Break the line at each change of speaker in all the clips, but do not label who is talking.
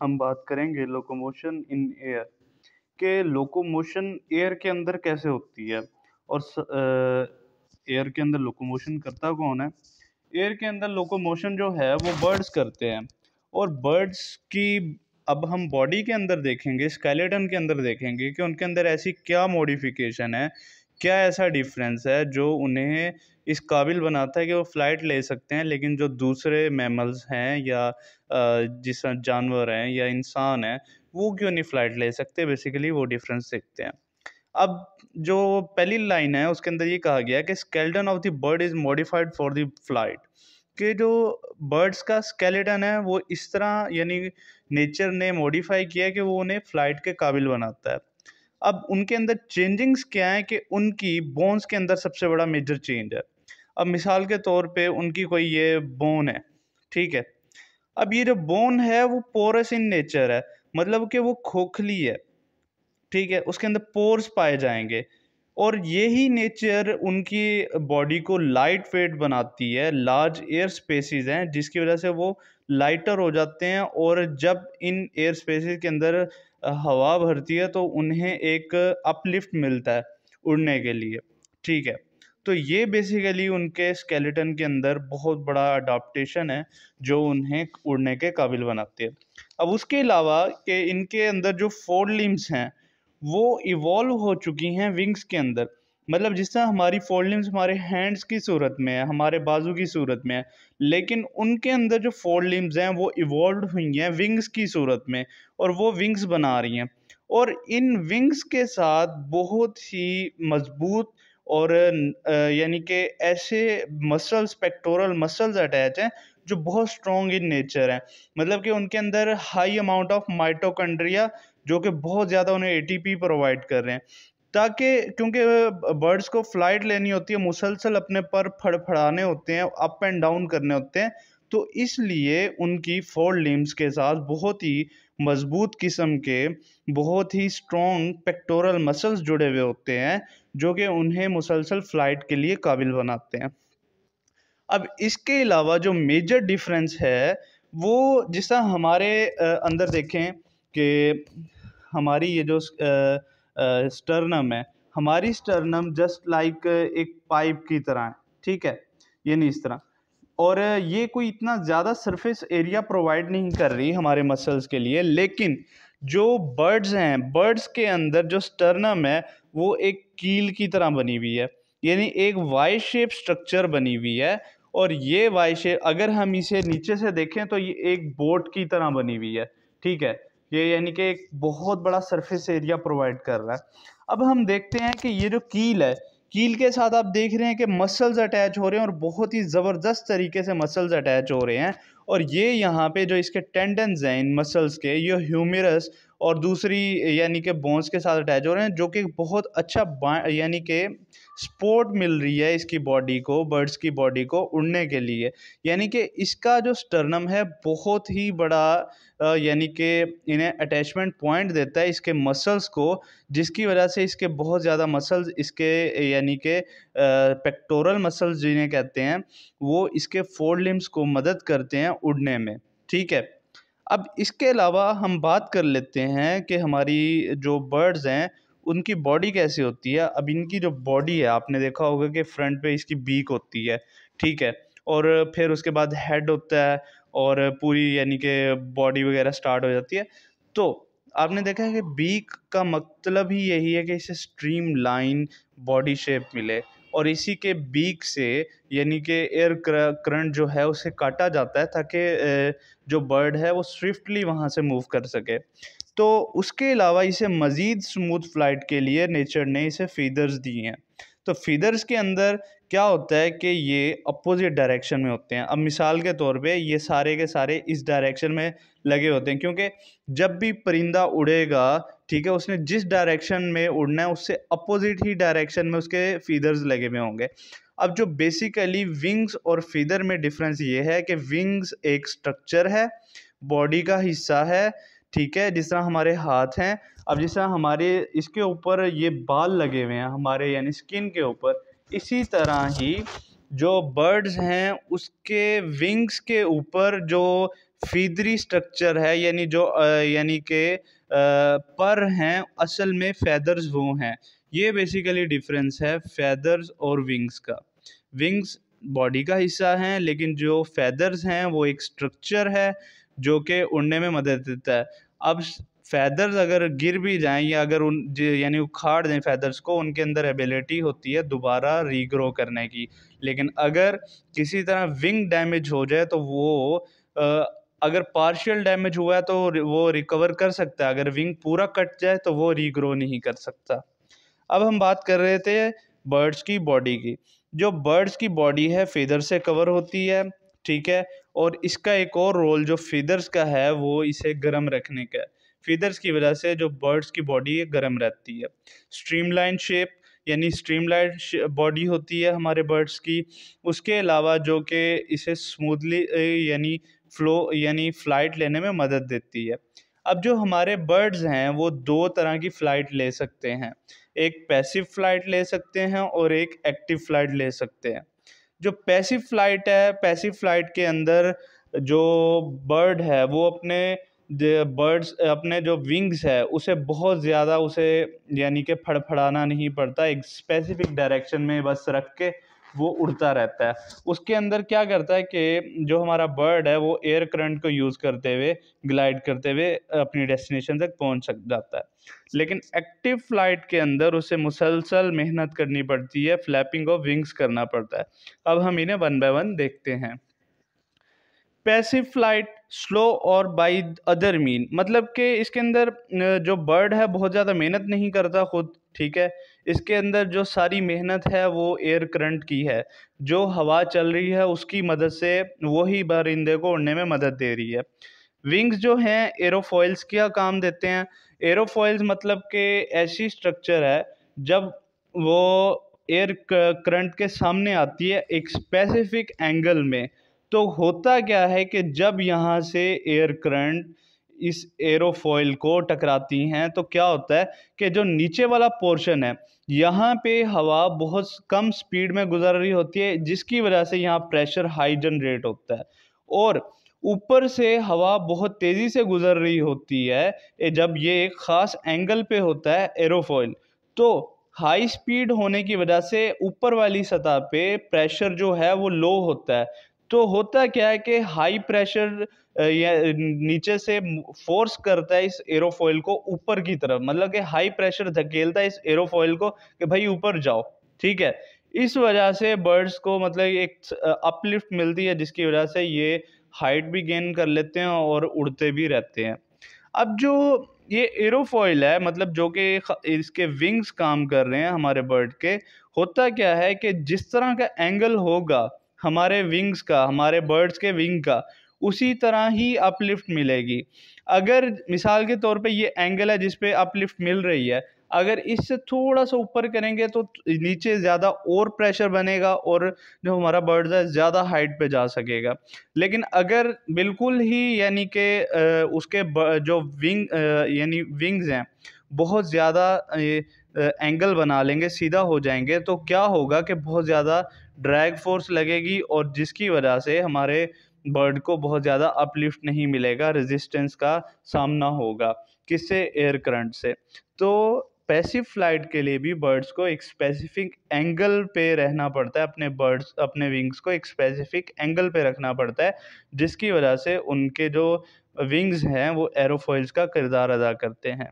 हम बात करेंगे लोकोमोशन इन एयर के लोकोमोशन एयर के अंदर कैसे होती है और एयर के अंदर लोकोमोशन करता कौन है एयर के अंदर लोकोमोशन जो है वो बर्ड्स करते हैं और बर्ड्स की अब हम बॉडी के अंदर देखेंगे स्केलेटन के अंदर देखेंगे कि उनके अंदर ऐसी क्या मॉडिफिकेशन है क्या ऐसा डिफ़रेंस है जो उन्हें इस काबिल बनाता है कि वो फ़्लाइट ले सकते हैं लेकिन जो दूसरे मैमल्स हैं या जिस जानवर हैं या इंसान हैं वो क्यों नहीं फ़्लाइट ले सकते बेसिकली वो डिफ़रेंस देखते हैं अब जो पहली लाइन है उसके अंदर ये कहा गया है कि skeleton of the bird is modified for the flight कि जो बर्ड्स का स्केलेटन है वो इस तरह यानी नेचर ने मॉडिफाई किया कि वो उन्हें फ़्लाइट के काबिल बनाता है अब उनके अंदर चेंजिंग्स क्या है कि उनकी बोन्स के अंदर सबसे बड़ा मेजर चेंज है अब मिसाल के तौर पे उनकी कोई ये बोन है ठीक है अब ये जो बोन है वो पोरस इन नेचर है मतलब कि वो खोखली है ठीक है उसके अंदर पोर्स पाए जाएंगे और यही नेचर उनकी बॉडी को लाइट वेट बनाती है लार्ज एयर स्पेसिस हैं जिसकी वजह से वो लाइटर हो जाते हैं और जब इन एयर स्पेसिस के अंदर हवा भरती है तो उन्हें एक अपलिफ्ट मिलता है उड़ने के लिए ठीक है तो ये बेसिकली उनके स्केलेटन के अंदर बहुत बड़ा अडाप्टेशन है जो उन्हें उड़ने के काबिल बनाती है अब उसके अलावा कि इनके अंदर जो फोर लिम्स हैं वो इवॉल्व हो चुकी हैं विंग्स के अंदर मतलब जिस तरह हमारी फोल्ड लिम्स हमारे हैंड्स की सूरत में है हमारे बाजू की सूरत में है लेकिन उनके अंदर जो फोल्ड लिम्स हैं वो इवॉल्व हुई हैं विंग्स की सूरत में और वो विंग्स बना रही हैं और इन विंग्स के साथ बहुत ही मजबूत और यानी कि ऐसे मसल्स पेक्टोरल मसल्स अटैच हैं जो बहुत स्ट्रॉन्ग इन नेचर हैं मतलब कि उनके अंदर हाई अमाउंट ऑफ माइटोकंड्रिया जो कि बहुत ज़्यादा उन्हें एटीपी प्रोवाइड कर रहे हैं ताकि क्योंकि बर्ड्स को फ़्लाइट लेनी होती है मुसलसल अपने पर फड़फड़ाने होते हैं अप एंड डाउन करने होते हैं तो इसलिए उनकी फोर लिम्स के साथ बहुत ही मज़बूत किस्म के बहुत ही स्ट्रॉन्ग पेक्टोरल मसल्स जुड़े हुए होते हैं जो कि उन्हें मुसलसल फ़्लाइट के लिए काबिल बनाते हैं अब इसके अलावा जो मेजर डिफरेंस है वो जिस हमारे अंदर देखें कि हमारी ये जो आ, स्टर्नम है हमारी स्टर्नम जस्ट लाइक एक पाइप की तरह है ठीक है यानी इस तरह और ये कोई इतना ज़्यादा सरफेस एरिया प्रोवाइड नहीं कर रही हमारे मसल्स के लिए लेकिन जो बर्ड्स हैं बर्ड्स के अंदर जो स्टर्नम है वो एक कील की तरह बनी हुई है यानी एक वाई शेप स्ट्रक्चर बनी हुई है और ये वाई शेप अगर हम इसे नीचे से देखें तो ये एक बोट की तरह बनी हुई है ठीक है ये यानी कि एक बहुत बड़ा सरफेस एरिया प्रोवाइड कर रहा है अब हम देखते हैं कि ये जो कील है कील के साथ आप देख रहे हैं कि मसल्स अटैच हो रहे हैं और बहुत ही ज़बरदस्त तरीके से मसल्स अटैच हो रहे हैं और ये यहाँ पे जो इसके टेंडन्स हैं इन मसल्स के ये ह्यूमरस और दूसरी यानी कि बोन्स के साथ अटैच हो रहे हैं जो कि बहुत अच्छा यानी कि सपोर्ट मिल रही है इसकी बॉडी को बर्ड्स की बॉडी को उड़ने के लिए यानी कि इसका जो स्टर्नम है बहुत ही बड़ा यानी कि इन्हें अटैचमेंट पॉइंट देता है इसके मसल्स को जिसकी वजह से इसके बहुत ज़्यादा मसल्स इसके यानी कि पेक्टोरल मसल्स जिन्हें कहते हैं वो इसके फोर लिम्स को मदद करते हैं उड़ने में ठीक है अब इसके अलावा हम बात कर लेते हैं कि हमारी जो बर्ड्स हैं उनकी बॉडी कैसी होती है अब इनकी जो बॉडी है आपने देखा होगा कि फ्रंट पे इसकी बीक होती है ठीक है और फिर उसके बाद हेड होता है और पूरी यानी कि बॉडी वगैरह स्टार्ट हो जाती है तो आपने देखा है कि बीक का मतलब ही यही है कि इसे स्ट्रीम लाइन बॉडी शेप मिले और इसी के बीक से यानी कि एयर करंट जो है उसे काटा जाता है ताकि जो बर्ड है वो स्विफ्टली वहाँ से मूव कर सके तो उसके अलावा इसे मज़ीद स्मूथ फ्लाइट के लिए नेचर ने इसे फीदर्स दिए हैं तो फीदर्स के अंदर क्या होता है कि ये अपोज़िट डायरेक्शन में होते हैं अब मिसाल के तौर पे ये सारे के सारे इस डायरेक्शन में लगे होते हैं क्योंकि जब भी परिंदा उड़ेगा ठीक है उसने जिस डायरेक्शन में उड़ना है उससे अपोजिट ही डायरेक्शन में उसके फीदर्स लगे हुए होंगे अब जो बेसिकली विंग्स और फीदर में डिफरेंस ये है कि विंग्स एक स्ट्रक्चर है बॉडी का हिस्सा है ठीक है जिस तरह हमारे हाथ हैं अब जिस तरह हमारे इसके ऊपर ये बाल लगे हुए हैं हमारे यानी स्किन के ऊपर इसी तरह ही जो बर्ड्स हैं उसके विंग्स के ऊपर जो फीदरी स्ट्रक्चर है यानी जो यानी के पर हैं असल में फैदर्स वो हैं ये बेसिकली डिफरेंस है फैदर्स और विंग्स का विंग्स बॉडी का हिस्सा हैं लेकिन जो फैदर्स हैं वो एक स्ट्रक्चर है जो कि उड़ने में मदद देता है अब फैदर्स अगर गिर भी जाएं या अगर उन यानी उखाड़ दें फैदर्स को उनके अंदर एबिलिटी होती है दोबारा रीग्रो करने की लेकिन अगर किसी तरह विंग डैमेज हो जाए तो वो अगर पार्शियल डैमेज हुआ है तो वो रिकवर कर सकता है अगर विंग पूरा कट जाए तो वो रीग्रो नहीं कर सकता अब हम बात कर रहे थे बर्ड्स की बॉडी की जो बर्ड्स की बॉडी है फेदर से कवर होती है ठीक है और इसका एक और रोल जो फीदर्स का है वो इसे गर्म रखने का है फीदर्स की वजह से जो बर्ड्स की बॉडी है गर्म रहती है स्ट्रीमलाइन शेप यानी स्ट्रीमलाइन बॉडी होती है हमारे बर्ड्स की उसके अलावा जो कि इसे स्मूथली यानी फ्लो यानी फ़्लाइट लेने में मदद देती है अब जो हमारे बर्ड्स हैं वो दो तरह की फ़्लाइट ले सकते हैं एक पैसिव फ़्लाइट ले सकते हैं और एक एक्टिव फ़्लाइट ले सकते हैं जो पैसिव फ़्लाइट है पैसिव फ़्लाइट के अंदर जो बर्ड है वो अपने बर्ड्स अपने जो विंग्स है उसे बहुत ज़्यादा उसे यानी कि फड़फड़ाना नहीं पड़ता एक स्पेसिफिक डायरेक्शन में बस रख के वो उड़ता रहता है उसके अंदर क्या करता है कि जो हमारा बर्ड है वो एयर करंट को यूज़ करते हुए ग्लाइड करते हुए अपनी डेस्टिनेशन तक पहुंच सक जाता है लेकिन एक्टिव फ्लाइट के अंदर उसे मुसलसल मेहनत करनी पड़ती है फ्लैपिंग ऑफ विंग्स करना पड़ता है अब हम इन्हें वन बाय वन देखते हैं पैसिव फ्लाइट स्लो और बाई अदर मीन मतलब कि इसके अंदर जो बर्ड है बहुत ज़्यादा मेहनत नहीं करता खुद ठीक है इसके अंदर जो सारी मेहनत है वो एयर करंट की है जो हवा चल रही है उसकी मदद से वही बारिंदे को उड़ने में मदद दे रही है विंग्स जो हैं एरोफॉइल्स क्या काम देते हैं एरोफॉइल्स मतलब के ऐसी स्ट्रक्चर है जब वो एयर करंट के सामने आती है एक स्पेसिफिक एंगल में तो होता क्या है कि जब यहाँ से एयर करंट इस एरोफॉइल को टकराती हैं तो क्या होता है कि जो नीचे वाला पोर्शन है यहाँ पे हवा बहुत कम स्पीड में गुजर रही होती है जिसकी वजह से यहाँ प्रेशर हाई जनरेट होता है और ऊपर से हवा बहुत तेज़ी से गुजर रही होती है जब ये एक ख़ास एंगल पे होता है एरोफॉइल तो हाई स्पीड होने की वजह से ऊपर वाली सतह पे प्रेशर जो है वो लो होता है तो होता क्या है कि हाई प्रेशर या नीचे से फोर्स करता है इस एरोफॉइल को ऊपर की तरफ मतलब कि हाई प्रेशर धकेलता है इस एरोफॉइल को कि भाई ऊपर जाओ ठीक है इस वजह से बर्ड्स को मतलब एक अपलिफ्ट मिलती है जिसकी वजह से ये हाइट भी गेन कर लेते हैं और उड़ते भी रहते हैं अब जो ये एरोफॉइल है मतलब जो कि इसके विंग्स काम कर रहे हैं हमारे बर्ड के होता क्या है कि जिस तरह का एंगल होगा हमारे विंग्स का हमारे बर्ड्स के विंग का उसी तरह ही अपलिफ्ट मिलेगी अगर मिसाल के तौर पे ये एंगल है जिस पे अपलिफ्ट मिल रही है अगर इससे थोड़ा सा ऊपर करेंगे तो नीचे ज़्यादा और प्रेशर बनेगा और जो हमारा बर्ड्स है ज़्यादा हाइट पे जा सकेगा लेकिन अगर बिल्कुल ही यानी कि उसके जो विंग यानी विंग्स हैं बहुत ज़्यादा एंगल बना लेंगे सीधा हो जाएंगे तो क्या होगा कि बहुत ज़्यादा ड्रैग फोर्स लगेगी और जिसकी वजह से हमारे बर्ड को बहुत ज़्यादा अपलिफ्ट नहीं मिलेगा रेजिस्टेंस का सामना होगा किससे एयर करंट से तो पैसिव फ्लाइट के लिए भी बर्ड्स को एक स्पेसिफिक एंगल पे रहना पड़ता है अपने बर्ड्स अपने विंग्स को एक स्पेसिफिक एंगल पे रखना पड़ता है जिसकी वजह से उनके जो विंग्स हैं वो एरोफॉइल्स का किरदार अदा करते हैं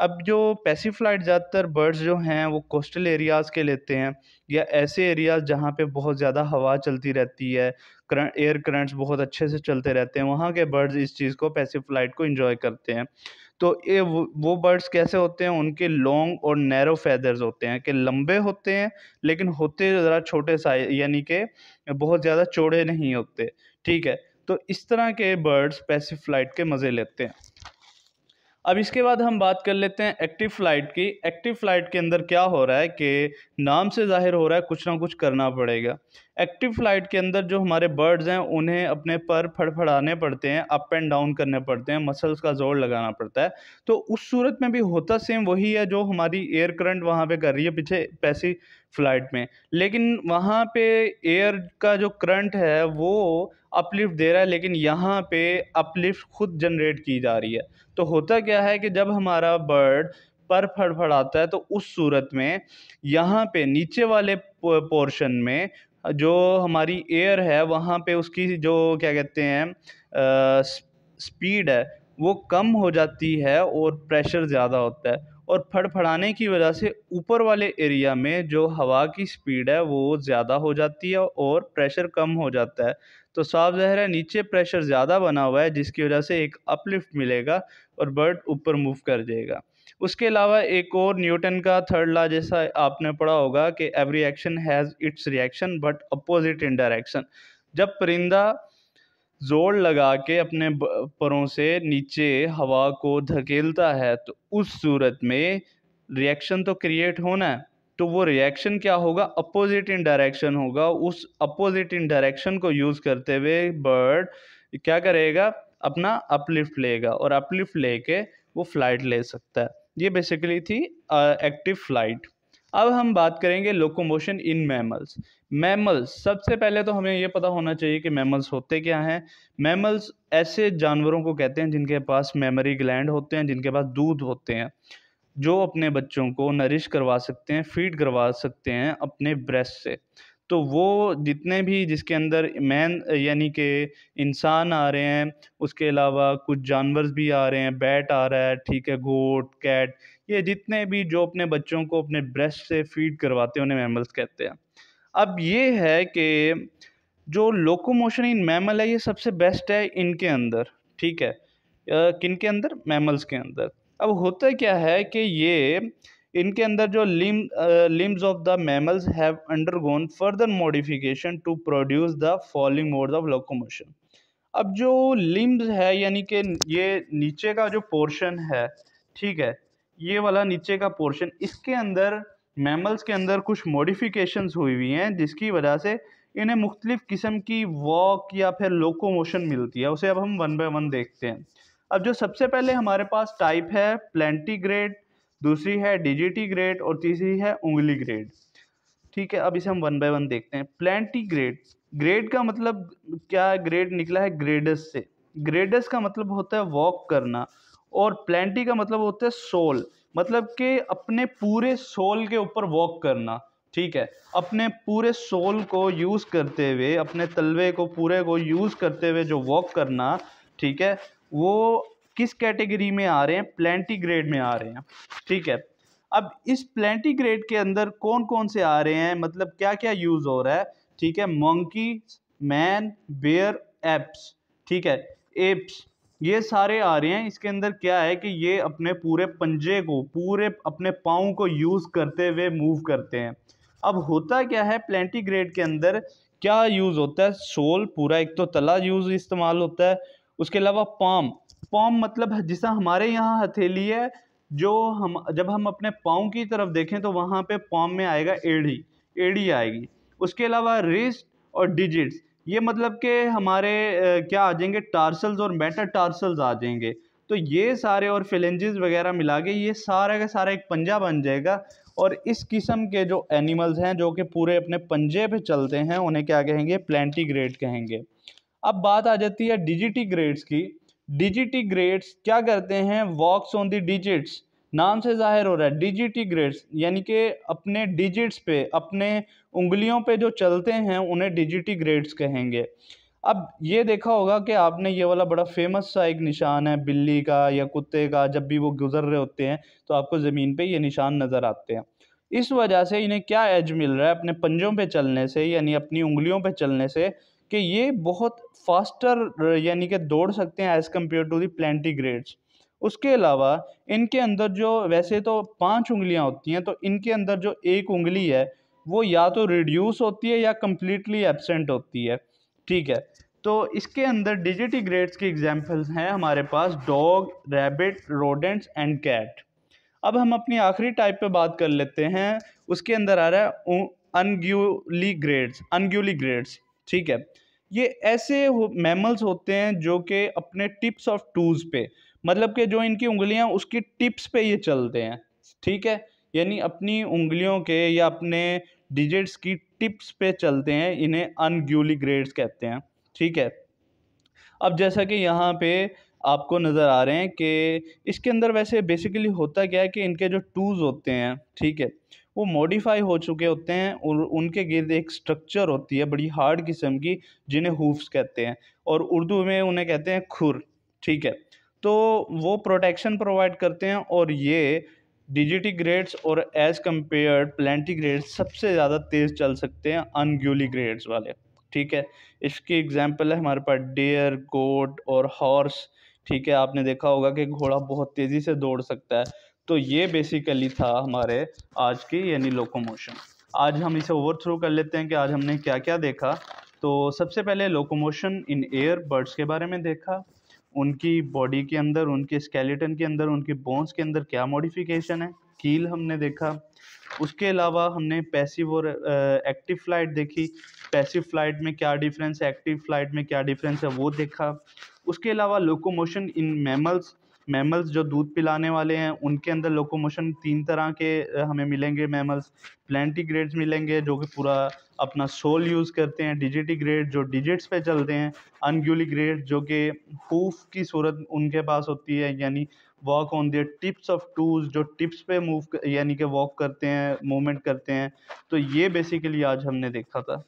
अब जो पैसिव फ्लाइट ज़्यादातर बर्ड्स जो हैं वो कोस्टल एरियाज़ के लेते हैं या ऐसे एरियाज़ जहाँ पे बहुत ज़्यादा हवा चलती रहती है करंट एयर करंट्स बहुत अच्छे से चलते रहते हैं वहाँ के बर्ड्स इस चीज़ को पैसिव फ्लाइट को इंजॉय करते हैं तो ये वो बर्ड्स कैसे होते हैं उनके लॉन्ग और नैरो फैदर्स होते हैं कि लंबे होते हैं लेकिन होते ज़रा छोटे साइज यानी कि बहुत ज़्यादा चौड़े नहीं होते ठीक है तो इस तरह के बर्ड्स पैसिव फ्लाइट के मज़े लेते हैं अब इसके बाद हम बात कर लेते हैं एक्टिव फ्लाइट की एक्टिव फ्लाइट के अंदर क्या हो रहा है कि नाम से जाहिर हो रहा है कुछ ना कुछ करना पड़ेगा एक्टिव फ्लाइट के अंदर जो हमारे बर्ड्स हैं उन्हें अपने पर फड़फड़ाने पड़ते हैं अप एंड डाउन करने पड़ते हैं मसल्स का जोर लगाना पड़ता है तो उस सूरत में भी होता सेम वही है जो हमारी एयर करंट वहाँ पर कर रही है पीछे पैसी फ्लाइट में लेकिन वहाँ पर एयर का जो करंट है वो अपलिफ्ट दे रहा है लेकिन यहाँ पे अपलिफ्ट खुद जनरेट की जा रही है तो होता क्या है कि जब हमारा बर्ड पर फड़फड़ाता है तो उस सूरत में यहाँ पे नीचे वाले पोर्शन में जो हमारी एयर है वहाँ पे उसकी जो क्या कहते हैं स्पीड है वो कम हो जाती है और प्रेशर ज़्यादा होता है और फड़फड़ाने की वजह से ऊपर वाले एरिया में जो हवा की स्पीड है वो ज़्यादा हो जाती है और प्रेशर कम हो जाता है तो साफ जहर है नीचे प्रेशर ज़्यादा बना हुआ है जिसकी वजह से एक अपलिफ्ट मिलेगा और बर्ड ऊपर मूव कर जाएगा उसके अलावा एक और न्यूटन का थर्ड ला जैसा आपने पढ़ा होगा कि every action has its reaction but opposite in direction जब परिंदा ज़ोर लगा के अपने परों से नीचे हवा को धकेलता है तो उस सूरत में रिएक्शन तो क्रिएट होना है तो वो रिएक्शन क्या होगा अपोजिट इन डायरेक्शन होगा उस अपोजिट इन डायरेक्शन को यूज़ करते हुए बर्ड क्या करेगा अपना अपलिफ्ट लेगा और अपलिफ्ट लेके वो फ्लाइट ले सकता है ये बेसिकली थी एक्टिव uh, फ्लाइट अब हम बात करेंगे लोकोमोशन इन मैमल्स मैमल्स सबसे पहले तो हमें ये पता होना चाहिए कि मैमल्स होते क्या हैं मैमल्स ऐसे जानवरों को कहते हैं जिनके पास मेमोरी ग्लैंड होते हैं जिनके पास दूध होते हैं जो अपने बच्चों को नरिश करवा सकते हैं फीड करवा सकते हैं अपने ब्रेस्ट से तो वो जितने भी जिसके अंदर मैन यानी कि इंसान आ रहे हैं उसके अलावा कुछ जानवर भी आ रहे हैं बैट आ रहा है ठीक है गोट कैट ये जितने भी जो अपने बच्चों को अपने ब्रेस्ट से फीड करवाते हैं उन्हें मैमल्स कहते हैं अब ये है कि जो लोकोमोशन इन मैमल है ये सबसे बेस्ट है इनके अंदर ठीक है किन के अंदर मैमल्स के अंदर अब होता क्या है कि ये इनके अंदर जो limb limbs of the mammals have undergone further modification to produce the following modes of locomotion अब जो लिम्स है यानी कि ये नीचे का जो पोर्शन है ठीक है ये वाला नीचे का पोर्शन इसके अंदर मैमल्स के अंदर कुछ मॉडिफिकेशन हुई हुई हैं जिसकी वजह से इन्हें मुख्तलिफ़ किस्म की वॉक या फिर लोकोमोशन मिलती है उसे अब हम वन बाय वन देखते हैं अब जो सबसे पहले हमारे पास टाइप है प्लेंटीग्रेड दूसरी है डिजिटी ग्रेड और तीसरी है उंगली ग्रेड ठीक है अब इसे हम वन बाय वन देखते हैं प्लेंटी ग्रेड ग्रेड का मतलब क्या ग्रेड निकला है ग्रेडस से ग्रेडस का मतलब होता है वॉक करना और प्लेंटी का मतलब होता है सोल मतलब कि अपने पूरे सोल के ऊपर वॉक करना ठीक है अपने पूरे सोल को यूज़ करते हुए अपने तलवे को पूरे को यूज़ करते हुए जो वॉक करना ठीक है वो किस कैटेगरी में आ रहे हैं प्लेंटी ग्रेड में आ रहे हैं ठीक है अब इस प्लेंटी ग्रेड के अंदर कौन कौन से आ रहे हैं मतलब क्या क्या यूज़ हो रहा है ठीक है मंकी मैन बेयर एप्स ठीक है एप्स ये सारे आ रहे हैं इसके अंदर क्या है कि ये अपने पूरे पंजे को पूरे अपने पाँव को यूज़ करते हुए मूव करते हैं अब होता क्या है प्लेंटी ग्रेड के अंदर क्या यूज़ होता है सोल पूरा एक तो तला यूज़ इस्तेमाल होता है उसके अलावा पाम पॉम मतलब जैसा हमारे यहाँ हथेली है जो हम जब हम अपने पाँव की तरफ देखें तो वहाँ पे पॉम में आएगा एड़ी एड़ी आएगी उसके अलावा रिस्ट और डिजिट्स ये मतलब के हमारे क्या आ जाएंगे टार्सल्स और टार्सल्स आ जाएंगे तो ये सारे और फिलेंजेस वगैरह मिला के ये सारा का सारा एक पंजा बन जाएगा और इस किस्म के जो एनिमल्स हैं जो कि पूरे अपने पंजे पे चलते हैं उन्हें क्या कहेंगे प्लेंटी ग्रेड कहेंगे अब बात आ जाती है डिजिटी ग्रेड्स की डिजिटी ग्रेड्स क्या करते हैं वॉक्स ऑन द डिजिट्स नाम से जाहिर हो रहा है डिजिटी ग्रेड्स यानी कि अपने डिजिट्स पे अपने उंगलियों पे जो चलते हैं उन्हें ग्रेड्स कहेंगे अब ये देखा होगा कि आपने ये वाला बड़ा फेमस सा एक निशान है बिल्ली का या कुत्ते का जब भी वो गुजर रहे होते हैं तो आपको ज़मीन पे ये निशान नज़र आते हैं इस वजह से इन्हें क्या एज मिल रहा है अपने पंजों पे चलने से यानी अपनी उंगलियों पे चलने से कि ये बहुत फास्टर यानी कि दौड़ सकते हैं as compare to the plantigrades उसके अलावा इनके अंदर जो वैसे तो पांच उंगलियां होती हैं तो इनके अंदर जो एक उंगली है वो या तो रिड्यूस होती है या कम्प्लीटली एबसेंट होती है ठीक है तो इसके अंदर डिजिटी ग्रेड्स की एग्जाम्पल्स हैं हमारे पास dog rabbit rodents and cat अब हम अपनी आखिरी टाइप पे बात कर लेते हैं उसके अंदर आ रहा है अनग्यूली ग्रेड्स अनग्यूली ग्रेड्स ठीक है ये ऐसे हो, मैमल्स होते हैं जो कि अपने टिप्स ऑफ टूज पे मतलब कि जो इनकी उंगलियां उसकी टिप्स पे ये चलते हैं ठीक है यानी अपनी उंगलियों के या अपने डिजिट्स की टिप्स पे चलते हैं इन्हें अनग्यूली ग्रेड्स कहते हैं ठीक है अब जैसा कि यहाँ पे आपको नज़र आ रहे हैं कि इसके अंदर वैसे बेसिकली होता क्या है कि इनके जो टूज़ होते हैं ठीक है वो मॉडिफाई हो चुके होते हैं और उनके गिर्द एक स्ट्रक्चर होती है बड़ी हार्ड किस्म की जिन्हें हुफ्स कहते हैं और उर्दू में उन्हें कहते हैं खुर ठीक है तो वो प्रोटेक्शन प्रोवाइड करते हैं और ये डिजिटी ग्रेड्स और एज कम्पेयर ग्रेड्स सबसे ज़्यादा तेज़ चल सकते हैं अनग्यूली ग्रेड्स वाले ठीक है इसकी एग्जांपल है हमारे पास डेयर गोट और हॉर्स ठीक है आपने देखा होगा कि घोड़ा बहुत तेज़ी से दौड़ सकता है तो ये बेसिकली था हमारे आज की यानी लोकोमोशन आज हम इसे ओवर थ्रो कर लेते हैं कि आज हमने क्या क्या देखा तो सबसे पहले लोकोमोशन इन एयर बर्ड्स के बारे में देखा उनकी बॉडी के अंदर उनके स्केलेटन के अंदर उनके बोन्स के अंदर क्या मॉडिफिकेशन है कील हमने देखा उसके अलावा हमने पैसिव और एक्टिव फ्लाइट देखी पैसिव फ्लाइट में क्या डिफरेंस है एक्टिव फ्लाइट में क्या डिफरेंस है वो देखा उसके अलावा लोकोमोशन इन मैमल्स मैमल्स जो दूध पिलाने वाले हैं उनके अंदर लोकोमोशन तीन तरह के हमें मिलेंगे मैमल्स ग्रेड्स मिलेंगे जो कि पूरा अपना सोल यूज़ करते हैं ग्रेड जो डिजिट्स पे चलते हैं ग्रेड जो कि हूफ की सूरत उनके पास होती है यानी walk on their tips of toes जो टिप्स पे मूव यानी कि वॉक करते हैं मूवमेंट करते हैं तो ये बेसिकली आज हमने देखा था